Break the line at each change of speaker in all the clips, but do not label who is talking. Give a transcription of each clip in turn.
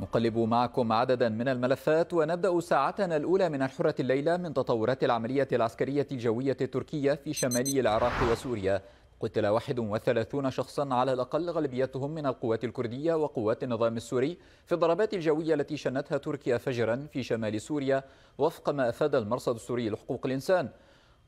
نقلب معكم عددا من الملفات ونبدأ ساعتنا الأولى من الحرة الليلة من تطورات العملية العسكرية الجوية التركية في شمالي العراق وسوريا قتل 31 شخصا على الأقل غالبيتهم من القوات الكردية وقوات النظام السوري في الضربات الجوية التي شنتها تركيا فجرا في شمال سوريا وفق ما أفاد المرصد السوري لحقوق الإنسان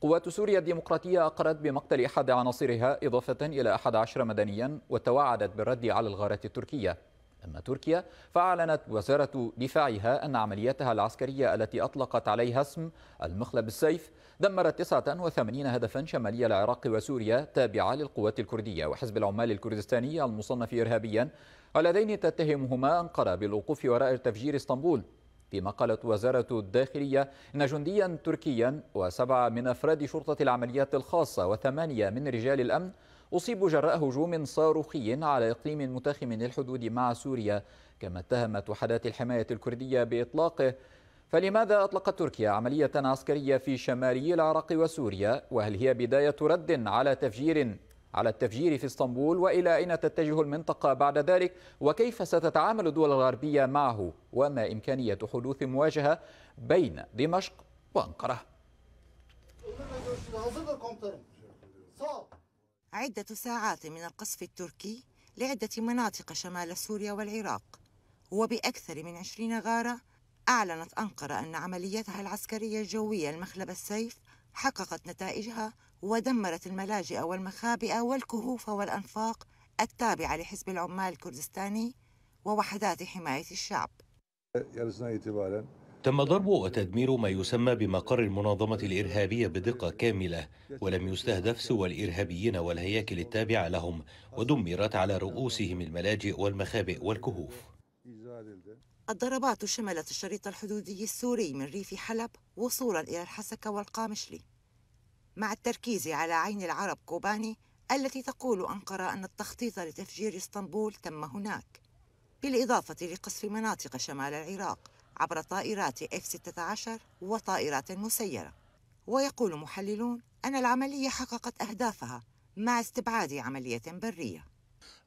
قوات سوريا الديمقراطية أقرت بمقتل أحد عناصرها إضافة إلى 11 مدنيا وتوعدت بالرد على الغارات التركية أما تركيا فأعلنت وزارة دفاعها أن عملياتها العسكرية التي أطلقت عليها اسم المخلب السيف دمرت 89 هدفا شمالي العراق وسوريا تابعة للقوات الكردية وحزب العمال الكردستاني المصنف إرهابيا اللذين تتهمهما أنقرة بالوقوف وراء تفجير اسطنبول فيما قالت وزارة الداخلية إن جنديا تركيا وسبعة من أفراد شرطة العمليات الخاصة وثمانية من رجال الأمن أصيبوا جراء هجوم صاروخي على إقليم متاخم للحدود مع سوريا كما اتهمت وحدات الحماية الكردية بإطلاقه فلماذا أطلقت تركيا عملية عسكرية في شمالي العراق وسوريا وهل هي بداية رد على تفجير على التفجير في اسطنبول والى اين تتجه المنطقه بعد ذلك وكيف ستتعامل الدول الغربيه معه وما امكانيه حدوث مواجهه بين دمشق وانقره
عدة ساعات من القصف التركي لعدة مناطق شمال سوريا والعراق وبأكثر من عشرين غارة أعلنت أنقرة أن عمليتها العسكرية الجوية المخلب السيف حققت نتائجها ودمرت الملاجئ والمخابئ والكهوف والأنفاق التابعة لحزب العمال الكردستاني ووحدات حماية الشعب
تم ضرب وتدمير ما يسمى بمقر المنظمة الإرهابية بدقة كاملة ولم يستهدف سوى الإرهابيين والهياكل التابعة لهم ودمرت على رؤوسهم الملاجئ والمخابئ والكهوف
الضربات شملت الشريط الحدودي السوري من ريف حلب وصولا إلى الحسكة والقامشلي مع التركيز على عين العرب كوباني التي تقول أنقرة أن التخطيط لتفجير اسطنبول تم هناك بالإضافة لقصف مناطق شمال العراق عبر طائرات F-16 وطائرات مسيرة ويقول محللون أن العملية حققت أهدافها مع استبعاد عملية برية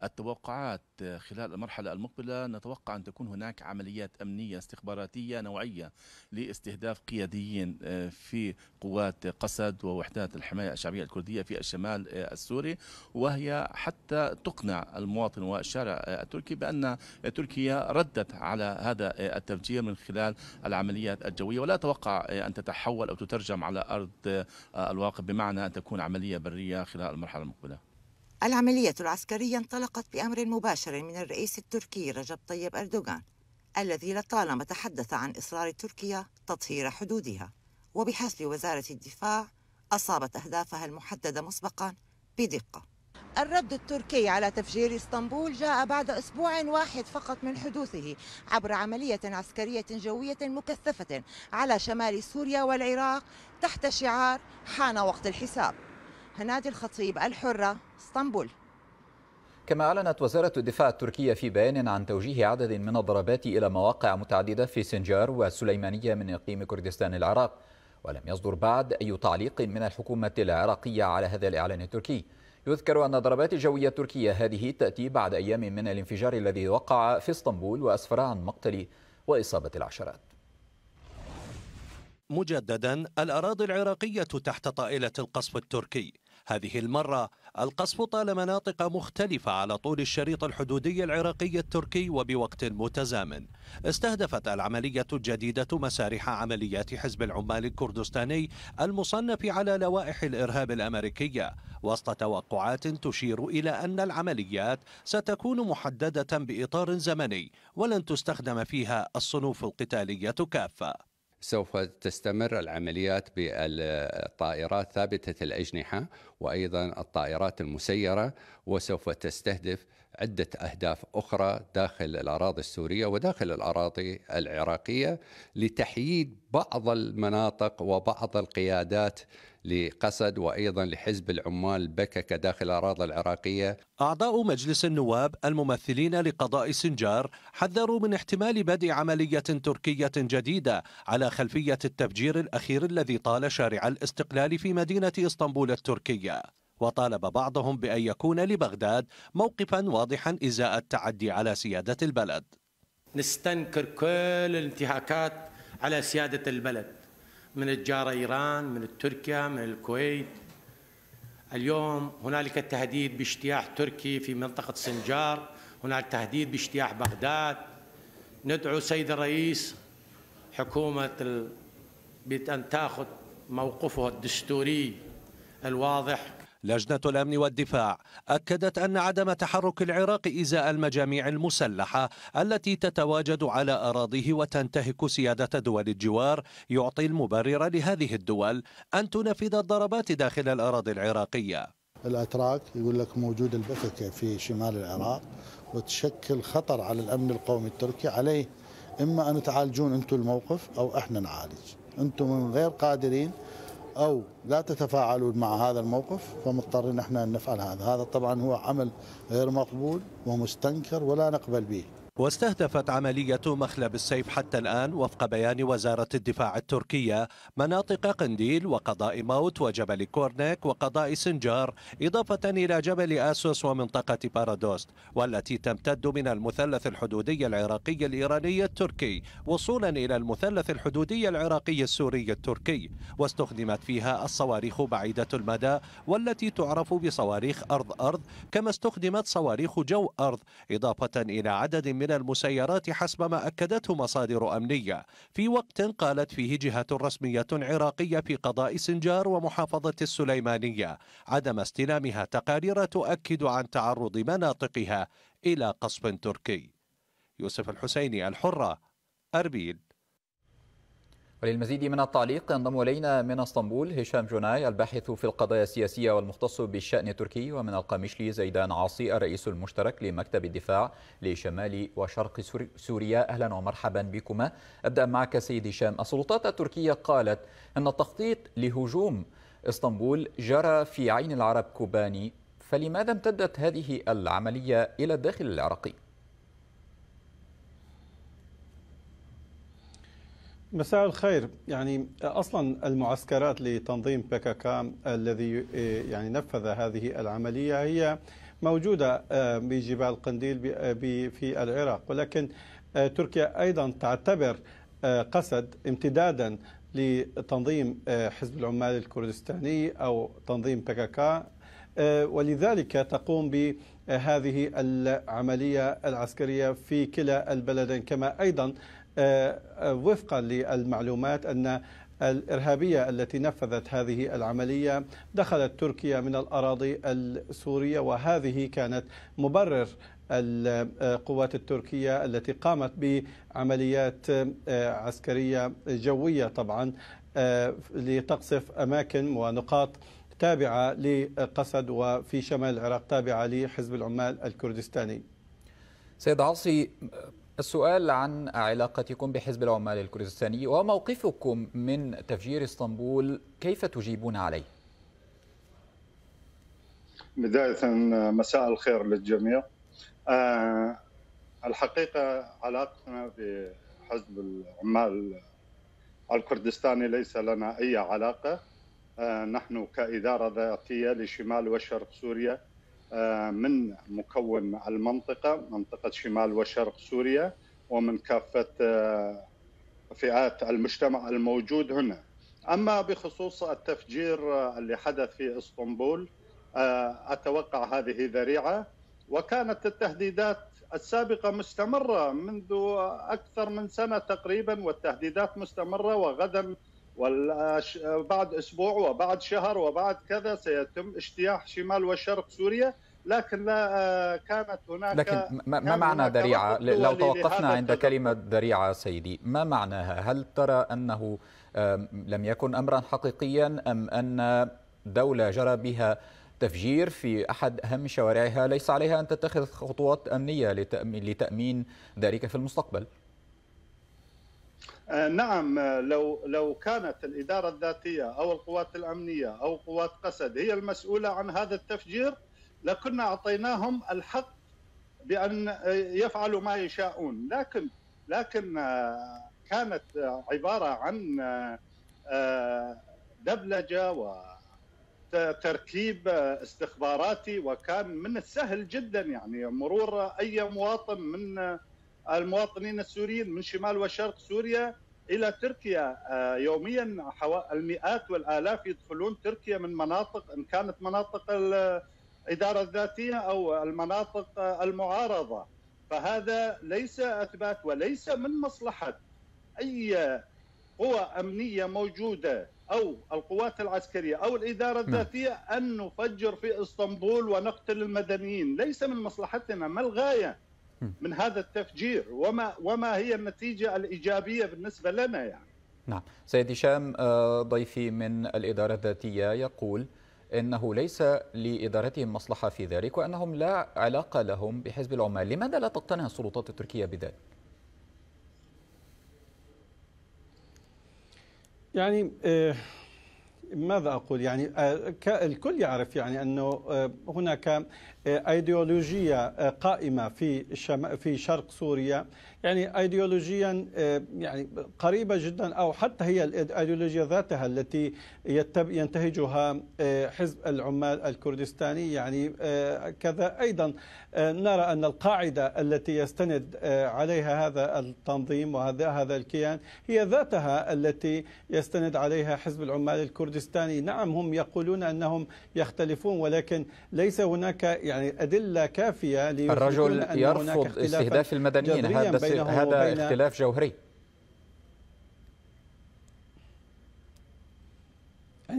التوقعات خلال المرحلة المقبلة نتوقع أن تكون هناك عمليات أمنية استخباراتية نوعية لاستهداف قياديين آه، في قوات قسد ووحدات الحماية الشعبية الكردية في الشمال آه، السوري وهي حتى تقنع المواطن والشارع آه، التركي بأن تركيا ردت على هذا التفجير من خلال العمليات الجوية ولا أتوقع أن تتحول أو تترجم على أرض الواقع بمعنى أن تكون عملية برية خلال المرحلة المقبلة
العملية العسكرية انطلقت بأمر مباشر من الرئيس التركي رجب طيب أردوغان الذي لطالما تحدث عن إصرار تركيا تطهير حدودها وبحسب وزارة الدفاع أصابت أهدافها المحددة مسبقا بدقة الرد التركي على تفجير اسطنبول جاء بعد اسبوع واحد فقط من حدوثه عبر عمليه عسكريه جويه مكثفه على شمال سوريا والعراق تحت شعار حان وقت الحساب هنادي الخطيب الحرة اسطنبول
كما أعلنت وزارة الدفاع التركية في بيان عن توجيه عدد من الضربات إلى مواقع متعددة في سنجار والسليمانية من إقليم كردستان العراق ولم يصدر بعد أي تعليق من الحكومة العراقية على هذا الإعلان التركي يذكر أن الضربات الجوية التركية هذه تأتي بعد أيام من الانفجار الذي وقع في اسطنبول وأسفر عن مقتل وإصابة العشرات مجددا
الأراضي العراقية تحت طائلة القصف التركي هذه المرة القصف طال مناطق مختلفة على طول الشريط الحدودي العراقي التركي وبوقت متزامن استهدفت العملية الجديدة مسارح عمليات حزب العمال الكردستاني المصنف على لوائح الإرهاب الأمريكية وسط توقعات تشير إلى أن العمليات ستكون محددة بإطار زمني ولن تستخدم فيها الصنوف القتالية كافة سوف تستمر العمليات بالطائرات ثابته الاجنحه وايضا الطائرات المسيره وسوف تستهدف عدة أهداف أخرى داخل الأراضي السورية وداخل الأراضي العراقية لتحييد بعض المناطق وبعض القيادات لقسد وأيضا لحزب العمال بكك داخل الأراضي العراقية أعضاء مجلس النواب الممثلين لقضاء سنجار حذروا من احتمال بدء عملية تركية جديدة على خلفية التفجير الأخير الذي طال شارع الاستقلال في مدينة إسطنبول التركية وطالب بعضهم بأن يكون لبغداد موقفا واضحا إزاء التعدي على سيادة البلد نستنكر كل الانتهاكات على سيادة البلد من الجارة إيران من تركيا من الكويت اليوم هنالك تهديد باجتياح تركي في منطقة سنجار هناك تهديد باجتياح بغداد ندعو سيد الرئيس حكومة ال... بأن تأخذ موقفها الدستوري الواضح لجنة الأمن والدفاع أكدت أن عدم تحرك العراق إزاء المجاميع المسلحة التي تتواجد على أراضيه وتنتهك سيادة دول الجوار يعطي المبرر لهذه الدول أن تنفذ الضربات داخل الأراضي العراقية
الأتراك يقول لك موجود البثكة في شمال العراق وتشكل خطر على الأمن القومي التركي عليه إما أن تعالجون أنتم الموقف أو إحنا نعالج أنتم من غير قادرين أو لا تتفاعلون مع هذا الموقف فمضطرين احنا أن نفعل هذا هذا طبعا هو عمل غير مقبول ومستنكر ولا نقبل به
واستهدفت عملية مخلب السيف حتى الآن وفق بيان وزارة الدفاع التركية مناطق قنديل وقضاء موت وجبل كورنيك وقضاء سنجار إضافة إلى جبل آسوس ومنطقة بارادوست والتي تمتد من المثلث الحدودي العراقي الإيراني التركي وصولا إلى المثلث الحدودي العراقي السوري التركي واستخدمت فيها الصواريخ بعيدة المدى والتي تعرف بصواريخ أرض أرض كما استخدمت صواريخ جو أرض إضافة إلى عدد من من المسيرات حسب ما أكدته مصادر أمنية في وقت قالت فيه جهة رسمية عراقية في قضاء سنجار ومحافظة السليمانية عدم استلامها تقارير تؤكد عن تعرض مناطقها إلى قصف تركي يوسف الحسيني
الحرة أربيل وللمزيد من التعليق ينضم الينا من اسطنبول هشام جناي الباحث في القضايا السياسيه والمختص بالشان التركي ومن القامشلي زيدان عاصي الرئيس المشترك لمكتب الدفاع لشمال وشرق سوريا اهلا ومرحبا بكما ابدا معك سيد هشام السلطات التركيه قالت ان التخطيط لهجوم اسطنبول جرى في عين العرب كوباني فلماذا امتدت هذه العمليه الى الداخل العراقي مساء الخير يعني اصلا
المعسكرات لتنظيم بكاكا الذي إيه، يعني نفذ هذه العمليه هي موجوده آه، بجبال قنديل آه، في العراق ولكن آه، تركيا ايضا تعتبر قسد امتدادا لتنظيم حزب العمال الكردستاني او تنظيم بكاكا ولذلك تقوم بهذه العمليه العسكريه في كلا البلدين كما ايضا آه، آه، وفقا للمعلومات أن الإرهابية التي نفذت هذه العملية دخلت تركيا من الأراضي السورية وهذه كانت مبرر القوات التركية التي قامت بعمليات آه، عسكرية جوية طبعا لتقصف أماكن ونقاط تابعة لقسد وفي شمال العراق
تابعة لحزب العمال الكردستاني سيد عاصي السؤال عن علاقتكم بحزب العمال الكردستاني وموقفكم من تفجير اسطنبول كيف تجيبون عليه؟
بداية مساء الخير للجميع آه، الحقيقة علاقتنا بحزب العمال الكردستاني ليس لنا أي علاقة آه، نحن كإدارة ذاتية لشمال وشرق سوريا آه، من مكون المنطقه منطقه شمال وشرق سوريا ومن كافه آه، فئات المجتمع الموجود هنا. اما بخصوص التفجير آه، اللي حدث في اسطنبول اتوقع هذه ذريعه وكانت التهديدات السابقه مستمره منذ اكثر من سنه تقريبا والتهديدات مستمره وغدا وبعد اسبوع وبعد شهر وبعد كذا سيتم اجتياح شمال وشرق سوريا لكن لا آه، كانت هناك لكن ما معنى ذريعه لو توقفنا عند
كلمه ذريعه سيدي ما معناها هل ترى انه لم يكن امرا حقيقيا ام ان دوله جرى بها تفجير في احد اهم شوارعها ليس عليها ان تتخذ خطوات امنيه لتامين ذلك في المستقبل
آه، نعم آه، لو لو كانت الاداره الذاتيه او القوات الامنيه او قوات قسد هي المسؤوله عن هذا التفجير لكنا اعطيناهم الحق بان آه، يفعلوا ما يشاءون لكن لكن كانت عباره عن دبلجه وتركيب استخباراتي وكان من السهل جدا يعني مرور اي مواطن من المواطنين السوريين من شمال وشرق سوريا الى تركيا آه، يوميا المئات والالاف يدخلون تركيا من مناطق ان كانت مناطق الاداره الذاتيه او المناطق المعارضه فهذا ليس اثبات وليس من مصلحه اي قوى امنيه موجوده او القوات العسكريه او الاداره نعم. الذاتيه ان نفجر في اسطنبول ونقتل المدنيين ليس من مصلحتنا ما الغايه من هذا التفجير وما وما هي النتيجه الايجابيه بالنسبه لنا يعني
نعم سيد هشام آه، ضيفي من الإدارة الذاتية يقول إنه ليس لإدارتهم مصلحة في ذلك وأنهم لا علاقة لهم بحزب العمال لماذا لا تقتنع السلطات التركية بذلك؟ يعني آه،
ماذا أقول يعني آه، الكل يعرف يعني أنه آه، هناك آه، أيديولوجية قائمة في في شرق سوريا يعني ايديولوجيا آه، يعني قريبه جدا او حتى هي الايديولوجيا ذاتها التي ينتهجها آه، حزب العمال الكردستاني يعني آه، كذا ايضا نرى ان القاعده التي يستند عليها هذا التنظيم وهذا هذا الكيان هي ذاتها التي يستند عليها حزب العمال الكردستاني نعم هم يقولون انهم يختلفون ولكن ليس هناك يعني ادله كافيه الرجل يرفض استهداف المدنيين هذا هذا اختلاف جوهري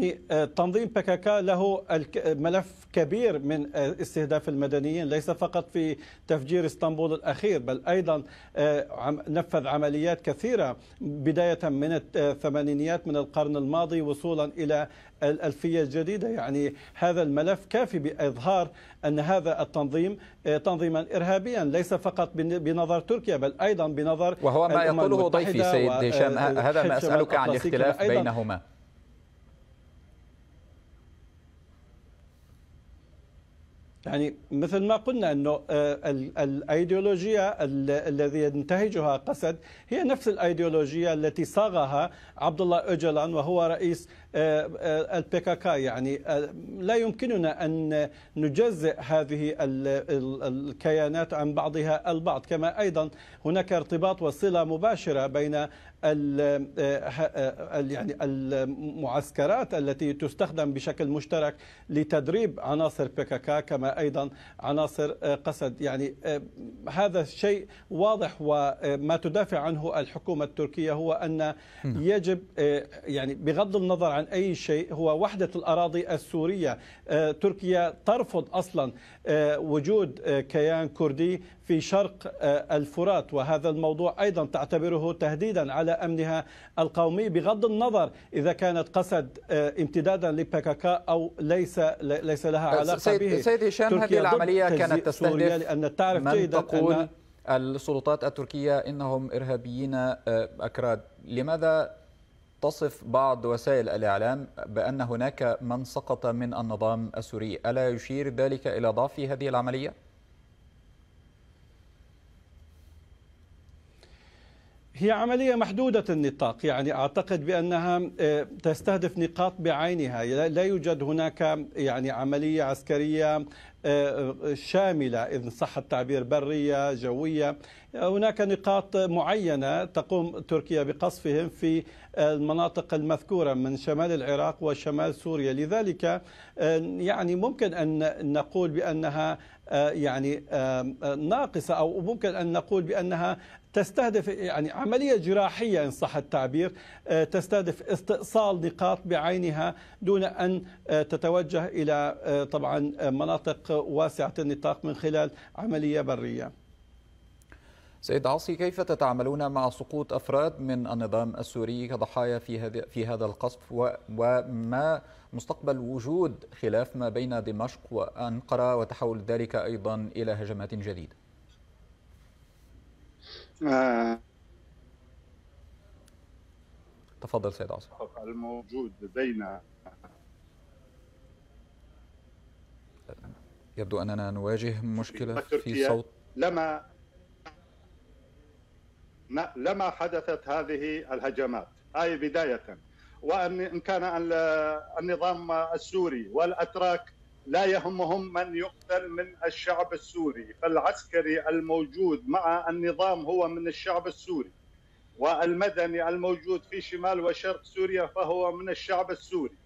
يعني آه، تنظيم بكك له ملف كبير من آه، استهداف المدنيين ليس فقط في تفجير اسطنبول الأخير بل أيضا آه، نفذ عمليات كثيرة بداية من الثمانينيات من القرن الماضي وصولا إلى الألفية الجديدة يعني هذا الملف كافي بإظهار أن هذا التنظيم تنظيما إرهابيا ليس فقط بنظر تركيا بل أيضا بنظر وهو ما يقوله ضيفي سيد هشام هذا ما أسألك عن الاختلاف بينهما يعني مثل ما قلنا انه آه، الايديولوجيه الذي ينتهجها قسد هي نفس الايديولوجيه التي صاغها عبد الله اوجلان وهو رئيس آه، آه، البي يعني آه، لا يمكننا أن نجزئ هذه الكيانات عن بعضها البعض كما أيضا هناك ارتباط وصلة مباشرة بين يعني المعسكرات التي تستخدم بشكل مشترك لتدريب عناصر بيكاكا كما ايضا عناصر قسد يعني هذا الشيء واضح وما تدافع عنه الحكومه التركيه هو ان نعم. يجب يعني بغض النظر عن عن أي شيء هو وحدة الأراضي السورية آه، تركيا ترفض أصلا آه، وجود آه، كيان كردي في شرق الفرات وهذا الموضوع أيضا تعتبره تهديدا على أمنها القومي بغض النظر إذا كانت قسد امتدادا لبككا أو ليس ليس لها علاقة سيد به سيد هشام هذه العملية كانت تستهدف لأن تعرف من جيدا تقول أن
السلطات التركية إنهم إرهابيين أكراد لماذا تصف بعض وسائل الإعلام بأن هناك من سقط من النظام السوري ألا يشير ذلك إلى ضعف هذه العملية؟
هي عملية محدودة النطاق يعني أعتقد بأنها آه، تستهدف نقاط بعينها لا يوجد هناك يعني عملية عسكرية آه، شاملة إن صح التعبير برية جوية هناك نقاط معينة تقوم تركيا بقصفهم في آه، المناطق المذكورة من شمال العراق وشمال سوريا لذلك يعني ممكن أن نقول بأنها يعني ناقصة أو ممكن أن نقول بأنها تستهدف يعني عملية جراحية إن صح التعبير آه، تستهدف استئصال نقاط بعينها دون أن آه، تتوجه إلى آه، طبعا مناطق واسعة
النطاق من خلال عملية برية سيد عاصي كيف تتعاملون مع سقوط أفراد من النظام السوري كضحايا في هذا في هذا القصف وما مستقبل وجود خلاف ما بين دمشق وأنقرة وتحول ذلك أيضا إلى هجمات جديدة آه تفضل سيد عاصم
الموجود لدينا
يبدو أننا نواجه مشكلة في صوت
لما لما حدثت هذه الهجمات أي بداية وأن كان النظام السوري والأتراك لا يهمهم من يقتل من الشعب السوري فالعسكري الموجود مع النظام هو من الشعب السوري والمدني الموجود في شمال وشرق سوريا فهو من الشعب السوري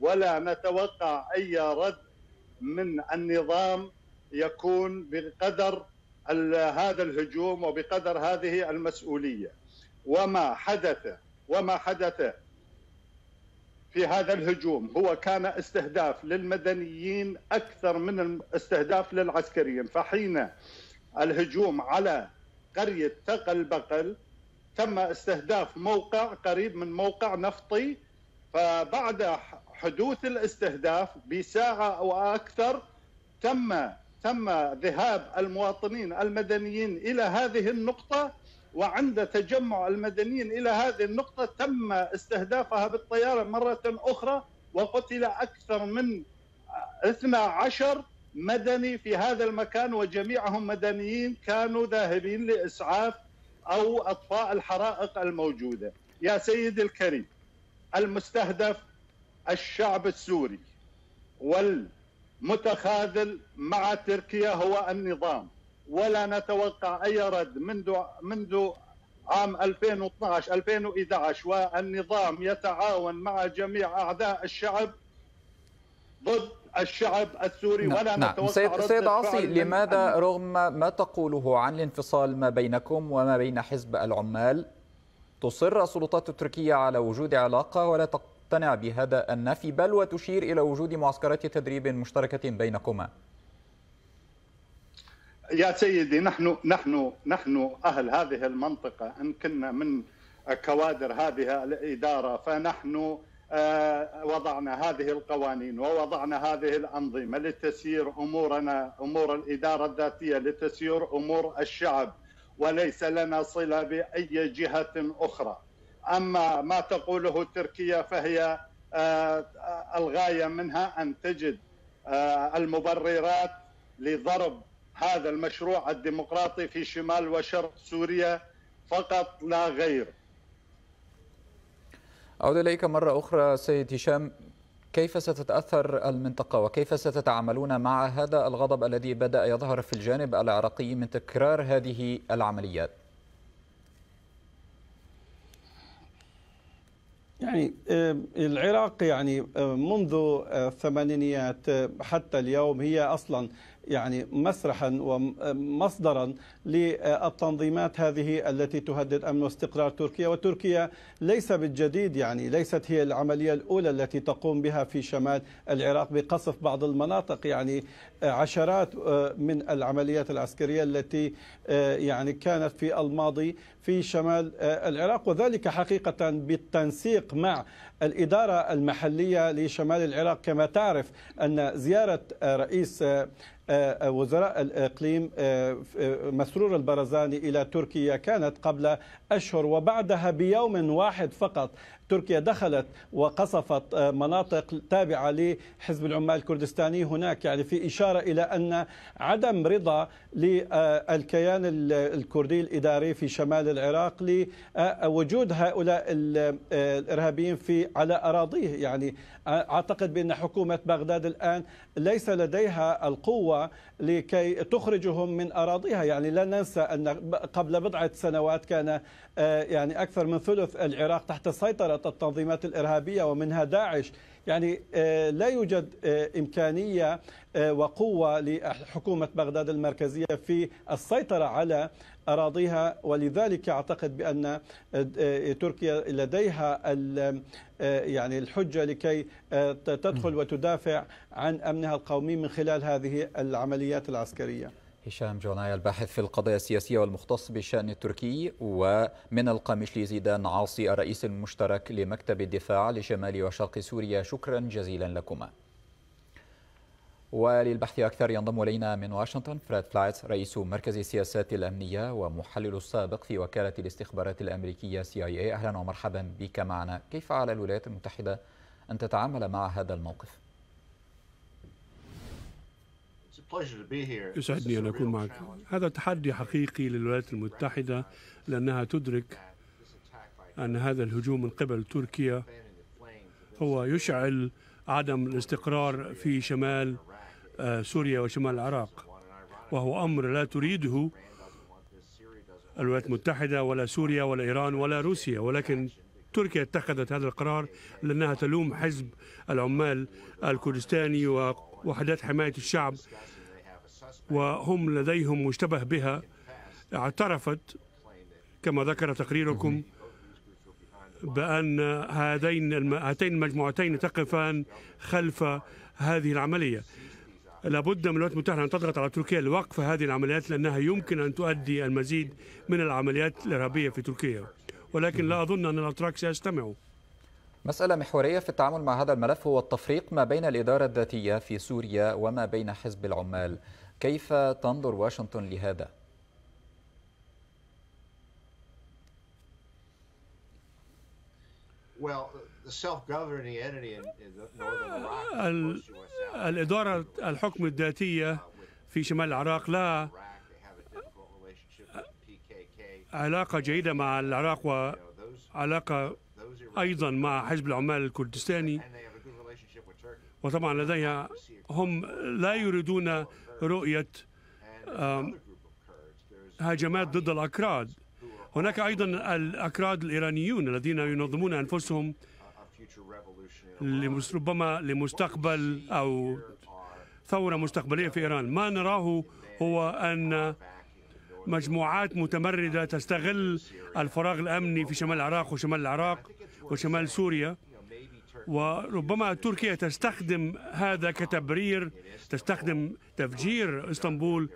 ولا نتوقع اي رد من النظام يكون بقدر هذا الهجوم وبقدر هذه المسؤوليه وما حدث وما حدث في هذا الهجوم هو كان استهداف للمدنيين اكثر من استهداف للعسكريين فحين الهجوم على قريه ثقل البقل تم استهداف موقع قريب من موقع نفطي فبعد حدوث الاستهداف بساعه او اكثر تم تم ذهاب المواطنين المدنيين الى هذه النقطه وعند تجمع المدنيين إلى هذه النقطة تم استهدافها بالطيارة مرة أخرى وقتل أكثر من 12 مدني في هذا المكان وجميعهم مدنيين كانوا ذاهبين لإسعاف أو أطفاء الحرائق الموجودة يا سيدي الكريم المستهدف الشعب السوري والمتخاذل مع تركيا هو النظام ولا نتوقع اي رد منذ منذ عام 2012 2011 والنظام يتعاون مع جميع اعداء الشعب ضد الشعب السوري نعم. ولا نعم. نتوقع سيد, سيد عاصي لماذا
رغم ما تقوله عن الانفصال ما بينكم وما بين حزب العمال تصر السلطات التركية على وجود علاقة ولا تقتنع بهذا النفي بل وتشير إلى وجود معسكرات تدريب مشتركة بينكما
يا سيدي نحن نحن نحن اهل هذه المنطقه ان كنا من كوادر هذه الاداره فنحن آه، وضعنا هذه القوانين ووضعنا هذه الانظمه لتسيير امورنا امور الاداره الذاتيه لتسيير امور الشعب وليس لنا صله باي جهه اخرى اما ما تقوله تركيا فهي آه، آه، الغايه منها ان تجد المبررات لضرب هذا المشروع الديمقراطي في شمال وشرق سوريا فقط لا غير
أعود إليك مرة أخرى سيد هشام كيف ستتأثر المنطقة وكيف ستتعاملون مع هذا الغضب الذي بدأ يظهر في الجانب العراقي من تكرار هذه العمليات يعني العراق
يعني منذ الثمانينيات حتى اليوم هي اصلا يعني مسرحا ومصدرا للتنظيمات هذه التي تهدد امن واستقرار تركيا وتركيا ليس بالجديد يعني ليست هي العمليه الاولى التي تقوم بها في شمال العراق بقصف بعض المناطق يعني عشرات من العمليات العسكريه التي يعني كانت في الماضي في شمال العراق وذلك حقيقه بالتنسيق مع الإدارة المحلية لشمال العراق كما تعرف أن زيارة رئيس آه، آه، وزراء الإقليم آه، مسرور البرزاني إلى تركيا كانت قبل أشهر وبعدها بيوم واحد فقط تركيا دخلت وقصفت مناطق تابعة لحزب العمال الكردستاني هناك يعني في إشارة إلى أن عدم رضا للكيان الكردي الإداري في شمال العراق لوجود هؤلاء الإرهابيين في على أراضيه يعني أعتقد بأن حكومة بغداد الآن ليس لديها القوة لكي تخرجهم من أراضيها يعني لا ننسى أن قبل بضعة سنوات كان آه، يعني أكثر من ثلث العراق تحت سيطرة التنظيمات الإرهابية ومنها داعش يعني آه، لا يوجد آه، إمكانية وقوة لحكومة بغداد المركزية في السيطرة على أراضيها ولذلك أعتقد بأن آه، آه، تركيا لديها آه، يعني الحجة لكي تدخل وتدافع عن أمنها القومي من خلال هذه العمليات
العسكرية هشام جوناي الباحث في القضايا السياسية والمختص بالشأن التركي ومن القامش زيدان عاصي الرئيس المشترك لمكتب الدفاع لشمال وشرق سوريا شكرا جزيلا لكما وللبحث أكثر ينضم إلينا من واشنطن فريد فلايتس رئيس مركز السياسات الأمنية ومحلل السابق في وكالة الاستخبارات الأمريكية CIA أهلا ومرحبا بك معنا كيف على الولايات المتحدة أن تتعامل مع هذا الموقف؟
يسعدني أن أكون معك هذا تحدي حقيقي للولايات المتحدة لأنها تدرك أن هذا الهجوم من قبل تركيا هو يشعل عدم الاستقرار في شمال آه، سوريا وشمال العراق وهو أمر لا تريده الولايات المتحدة ولا سوريا ولا إيران ولا روسيا ولكن تركيا اتخذت هذا القرار لأنها تلوم حزب العمال الكردستاني ووحدات حماية الشعب وهم لديهم مشتبه بها اعترفت كما ذكر تقريركم بأن هذين هاتين المجموعتين تقفان خلف هذه العملية لابد من الولايات المتحدة أن تضغط على تركيا لوقف هذه العمليات لأنها يمكن أن تؤدي المزيد من العمليات الإرهابية في تركيا ولكن لا أظن أن الأتراك سيستمعوا
مسألة محورية في التعامل مع هذا الملف هو التفريق ما بين الإدارة الذاتية في سوريا وما بين حزب العمال كيف تنظر واشنطن لهذا؟
well, the self-governing entity in, northern Iraq.
الإدارة الحكم الذاتية في شمال العراق لا علاقة جيدة مع العراق وعلاقة أيضا مع حزب العمال الكردستاني وطبعا لديها هم لا يريدون رؤية هجمات ضد الأكراد هناك أيضا الأكراد الإيرانيون الذين ينظمون أنفسهم ربما لمستقبل أو ثورة مستقبلية في إيران ما نراه هو أن مجموعات متمردة تستغل الفراغ الأمني في شمال العراق وشمال العراق وشمال سوريا وربما تركيا تستخدم هذا كتبرير تستخدم تفجير اسطنبول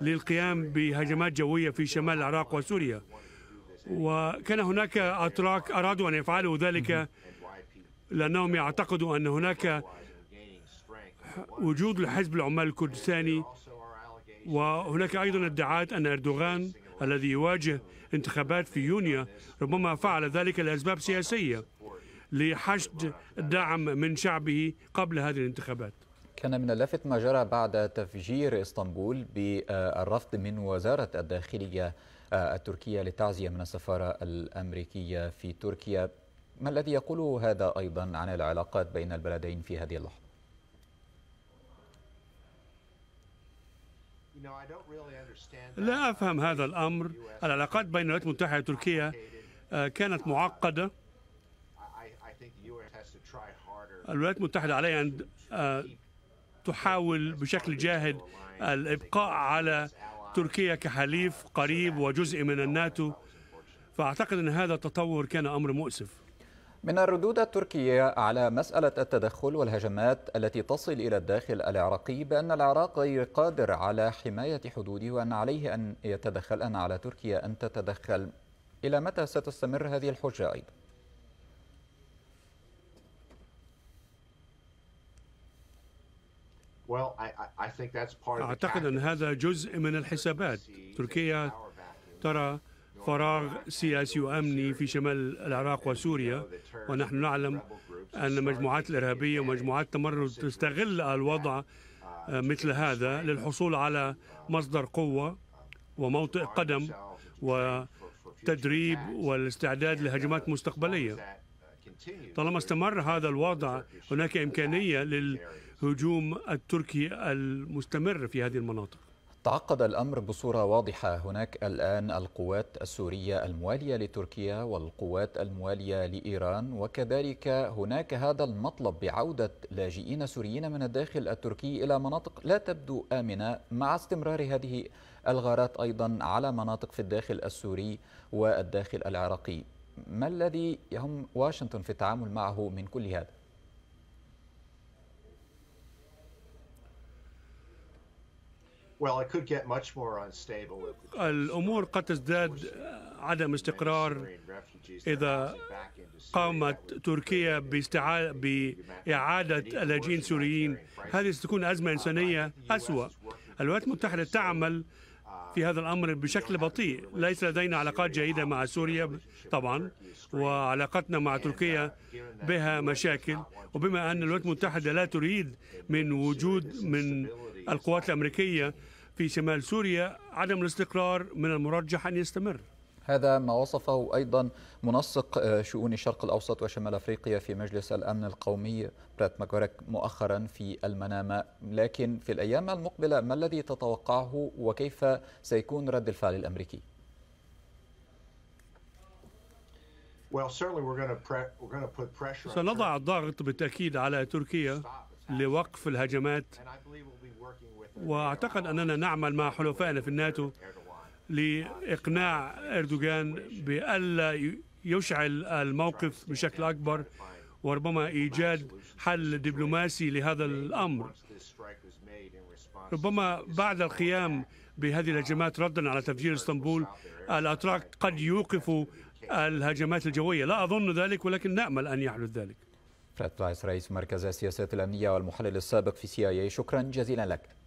للقيام بهجمات جوية في شمال العراق وسوريا وكان هناك أتراك أرادوا أن يفعلوا ذلك لأنهم يعتقدوا أن هناك وجود لحزب العمال الكردستاني وهناك أيضا ادعاءات أن أردوغان الذي يواجه انتخابات في يونيو ربما فعل ذلك لأسباب سياسية لحشد دعم من شعبه قبل هذه الانتخابات
كان من اللافت ما جرى بعد تفجير اسطنبول بالرفض من وزارة الداخلية التركية للتعزية من السفارة الأمريكية في تركيا ما الذي يقوله هذا أيضا عن العلاقات بين البلدين في هذه اللحظة؟
لا أفهم هذا الأمر العلاقات بين الولايات المتحدة وتركيا
آه، كانت معقدة الولايات المتحدة عليها أن آه، تحاول بشكل جاهد الإبقاء على تركيا كحليف قريب وجزء من الناتو فأعتقد أن هذا التطور كان أمر مؤسف
من الردود التركية على مسألة التدخل والهجمات التي تصل إلى الداخل العراقي بأن العراق غير قادر على حماية حدوده وأن عليه أن يتدخل أن على تركيا أن تتدخل إلى متى ستستمر هذه الحجة أيضا؟ أعتقد أن هذا
جزء من الحسابات تركيا ترى فراغ سياسي وأمني في شمال العراق وسوريا ونحن نعلم أن مجموعات الإرهابية ومجموعات التمرد تستغل الوضع آه، مثل هذا للحصول على مصدر قوة وموطئ قدم وتدريب والاستعداد لهجمات مستقبلية طالما استمر هذا الوضع هناك إمكانية للهجوم التركي المستمر في هذه المناطق
تعقد الأمر بصورة واضحة هناك الآن القوات السورية الموالية لتركيا والقوات الموالية لإيران وكذلك هناك هذا المطلب بعودة لاجئين سوريين من الداخل التركي إلى مناطق لا تبدو آمنة مع استمرار هذه الغارات أيضا على مناطق في الداخل السوري والداخل العراقي ما الذي يهم واشنطن في التعامل معه من كل هذا؟
الأمور قد تزداد عدم استقرار إذا قامت تركيا بإعادة اللاجئين السوريين هذه ستكون أزمة إنسانية أسوأ الولايات المتحدة تعمل في هذا الأمر بشكل بطيء ليس لدينا علاقات جيدة مع سوريا طبعا وعلاقتنا مع تركيا بها مشاكل وبما أن الولايات المتحدة لا تريد من وجود من القوات الأمريكية في شمال سوريا عدم الاستقرار من المرجح أن يستمر
هذا ما وصفه أيضا منسق آه، شؤون الشرق الأوسط وشمال أفريقيا في مجلس الأمن القومي برات ماكوريك مؤخرا في المنامة لكن في الأيام المقبلة ما الذي تتوقعه وكيف سيكون رد الفعل الأمريكي؟ سنضع الضغط بالتأكيد
على تركيا لوقف الهجمات واعتقد اننا نعمل مع حلفائنا في الناتو لاقناع اردوغان بالا يشعل الموقف بشكل اكبر وربما ايجاد حل دبلوماسي لهذا الامر ربما بعد القيام بهذه الهجمات ردا على تفجير اسطنبول الاتراك قد يوقفوا الهجمات الجويه لا اظن ذلك ولكن نامل ان يحدث ذلك
فرات رئيس مركز السياسات الامنيه والمحلل السابق في سي اي شكرا جزيلا لك